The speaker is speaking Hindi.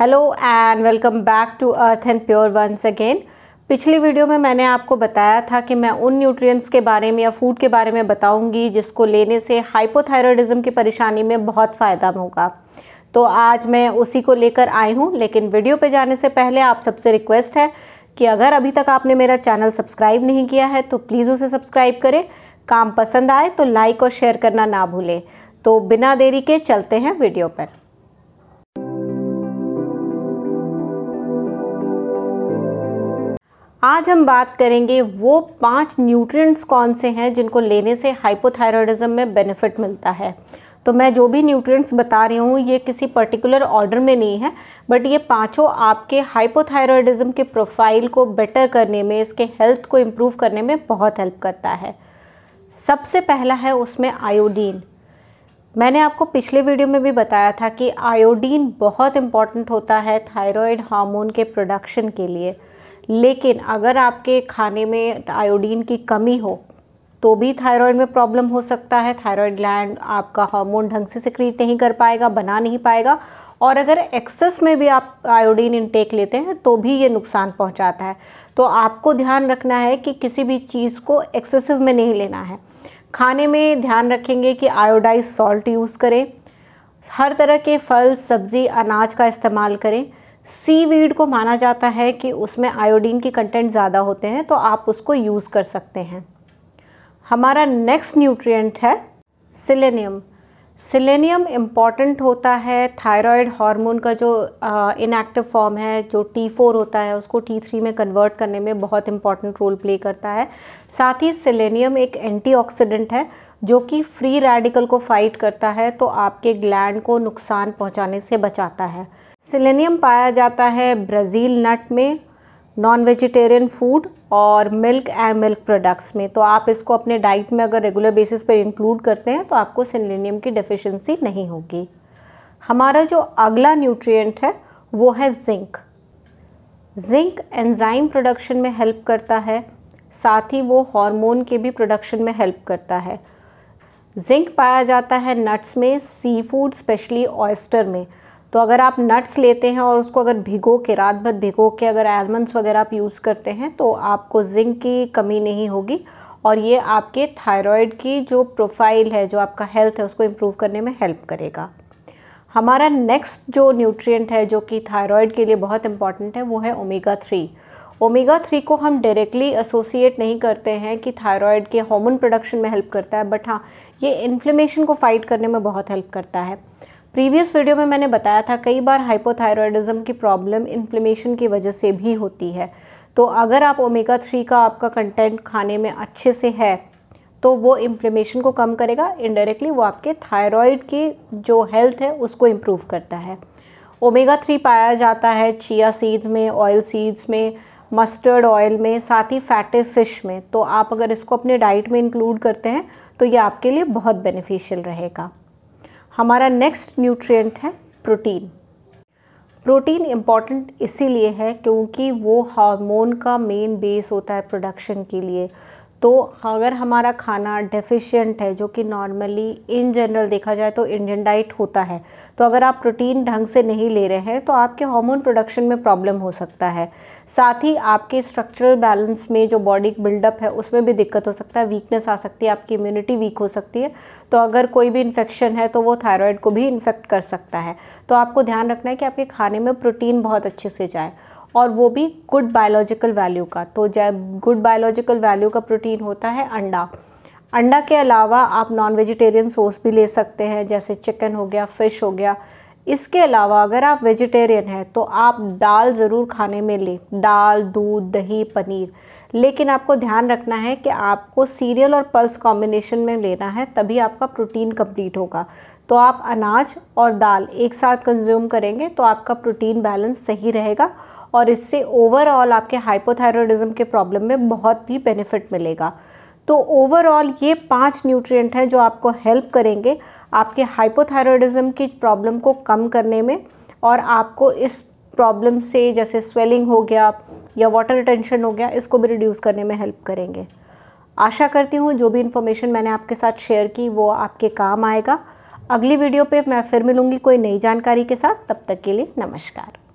hello and welcome back to earth and pure once again पिछली वीडियो में मैंने आपको बताया था कि मैं उन न्यूट्रिएंट्स के बारे में या फूड के बारे में बताऊंगी जिसको लेने से हाइपोथायरॉयडिज्म की परेशानी में बहुत फ़ायदा होगा तो आज मैं उसी को लेकर आई हूँ लेकिन वीडियो पे जाने से पहले आप सबसे रिक्वेस्ट है कि अगर अभी तक आपने मेरा चैनल सब्सक्राइब नहीं किया है तो प्लीज़ उसे सब्सक्राइब करें काम पसंद आए तो लाइक और शेयर करना ना भूलें तो बिना देरी के चलते हैं वीडियो पर आज हम बात करेंगे वो पांच न्यूट्रिएंट्स कौन से हैं जिनको लेने से हाइपोथायरॉयडिज्म में बेनिफिट मिलता है तो मैं जो भी न्यूट्रिएंट्स बता रही हूँ ये किसी पर्टिकुलर ऑर्डर में नहीं है बट ये पांचों आपके हाइपोथायरॉयडिज्म के प्रोफाइल को बेटर करने में इसके हेल्थ को इम्प्रूव करने में बहुत हेल्प करता है सबसे पहला है उसमें आयोडीन मैंने आपको पिछले वीडियो में भी बताया था कि आयोडीन बहुत इम्पॉर्टेंट होता है थायराइड हार्मोन के प्रोडक्शन के लिए लेकिन अगर आपके खाने में आयोडीन की कमी हो तो भी थायराइड में प्रॉब्लम हो सकता है थायराइड ग्लैंड आपका हार्मोन ढंग से सिक्रीट नहीं कर पाएगा बना नहीं पाएगा और अगर एक्सेस में भी आप आयोडीन इनटेक लेते हैं तो भी ये नुकसान पहुंचाता है तो आपको ध्यान रखना है कि किसी भी चीज़ को एक्सेसिव में नहीं लेना है खाने में ध्यान रखेंगे कि आयोडाइज सॉल्ट यूज़ करें हर तरह के फल सब्ज़ी अनाज का इस्तेमाल करें सी वीड को माना जाता है कि उसमें आयोडीन के कंटेंट ज़्यादा होते हैं तो आप उसको यूज़ कर सकते हैं हमारा नेक्स्ट न्यूट्रिएंट है सिलेनियम सिलेनियम इम्पॉर्टेंट होता है थायराइड हार्मोन का जो इनएक्टिव फॉर्म है जो टी फोर होता है उसको टी थ्री में कन्वर्ट करने में बहुत इम्पॉर्टेंट रोल प्ले करता है साथ ही सिलेनियम एक एंटीऑक्सीडेंट है जो कि फ्री रेडिकल को फाइट करता है तो आपके ग्लैंड को नुकसान पहुंचाने से बचाता है सिलेनियम पाया जाता है ब्राज़ील नट में नॉन वेजिटेरियन फूड और मिल्क एंड मिल्क प्रोडक्ट्स में तो आप इसको अपने डाइट में अगर रेगुलर बेसिस पर इंक्लूड करते हैं तो आपको सिलेनियम की डेफिशिएंसी नहीं होगी हमारा जो अगला न्यूट्रिएंट है वो है जिंक जिंक एंजाइम प्रोडक्शन में हेल्प करता है साथ ही वो हार्मोन के भी प्रोडक्शन में हेल्प करता है जिंक पाया जाता है नट्स में सी फूड स्पेशली ऑयस्टर में तो अगर आप नट्स लेते हैं और उसको अगर भिगो के रात भर भिगो के अगर आलमंड्स वगैरह आप यूज़ करते हैं तो आपको जिंक की कमी नहीं होगी और ये आपके थायराइड की जो प्रोफाइल है जो आपका हेल्थ है उसको इम्प्रूव करने में हेल्प करेगा हमारा नेक्स्ट जो न्यूट्रिएंट है जो कि थायराइड के लिए बहुत इंपॉर्टेंट है वो है ओमेगा थ्री ओमेगा थ्री को हम डायरेक्टली एसोसिएट नहीं करते हैं कि थायराइड के हार्मोन प्रोडक्शन में हेल्प करता है बट हाँ ये इन्फ्लेमेशन को फाइट करने में बहुत हेल्प करता है प्रीवियस वीडियो में मैंने बताया था कई बार हाइपोथायरॉयडिज्म की प्रॉब्लम इन्फ्लेमेशन की वजह से भी होती है तो अगर आप ओमेगा थ्री का आपका कंटेंट खाने में अच्छे से है तो वो इन्फ्लेमेशन को कम करेगा इनडायरेक्टली वो आपके थायराइड की जो हेल्थ है उसको इम्प्रूव करता है ओमेगा थ्री पाया जाता है चिया सीड्स में ऑयल सीड्स में मस्टर्ड ऑयल में साथ ही फैटे फ़िश में तो आप अगर इसको अपने डाइट में इंक्लूड करते हैं तो ये आपके लिए बहुत बेनिफिशियल रहेगा हमारा नेक्स्ट न्यूट्रिएंट है प्रोटीन प्रोटीन इम्पॉर्टेंट इसीलिए है क्योंकि वो हार्मोन का मेन बेस होता है प्रोडक्शन के लिए तो अगर हमारा खाना डेफिशिएंट है जो कि नॉर्मली इन जनरल देखा जाए तो इंडियन डाइट होता है तो अगर आप प्रोटीन ढंग से नहीं ले रहे हैं तो आपके हार्मोन प्रोडक्शन में प्रॉब्लम हो सकता है साथ ही आपके स्ट्रक्चरल बैलेंस में जो बॉडी बिल्डअप है उसमें भी दिक्कत हो सकता है वीकनेस आ सकती है आपकी इम्यूनिटी वीक हो सकती है तो अगर कोई भी इन्फेक्शन है तो वो थायरॉयड को भी इन्फेक्ट कर सकता है तो आपको ध्यान रखना है कि आपके खाने में प्रोटीन बहुत अच्छे से जाए और वो भी गुड बायोलॉजिकल वैल्यू का तो जब गुड बायोलॉजिकल वैल्यू का प्रोटीन होता है अंडा अंडा के अलावा आप नॉन वेजिटेरियन सोर्स भी ले सकते हैं जैसे चिकन हो गया फ़िश हो गया इसके अलावा अगर आप वेजिटेरियन हैं तो आप दाल ज़रूर खाने में लें दाल दूध दही पनीर लेकिन आपको ध्यान रखना है कि आपको सीरियल और पल्स कॉम्बिनेशन में लेना है तभी आपका प्रोटीन कंप्लीट होगा तो आप अनाज और दाल एक साथ कंज्यूम करेंगे तो आपका प्रोटीन बैलेंस सही रहेगा और इससे ओवरऑल आपके हाइपोथायरॉयडिज्म के प्रॉब्लम में बहुत भी बेनिफिट मिलेगा तो ओवरऑल ये पांच न्यूट्रिएंट हैं जो आपको हेल्प करेंगे आपके हाइपोथायरॉयडिज्म की प्रॉब्लम को कम करने में और आपको इस प्रॉब्लम से जैसे स्वेलिंग हो गया या वाटर टेंशन हो गया इसको भी रिड्यूस करने में हेल्प करेंगे आशा करती हूँ जो भी इन्फॉर्मेशन मैंने आपके साथ शेयर की वो आपके काम आएगा अगली वीडियो पे मैं फिर मिलूँगी कोई नई जानकारी के साथ तब तक के लिए नमस्कार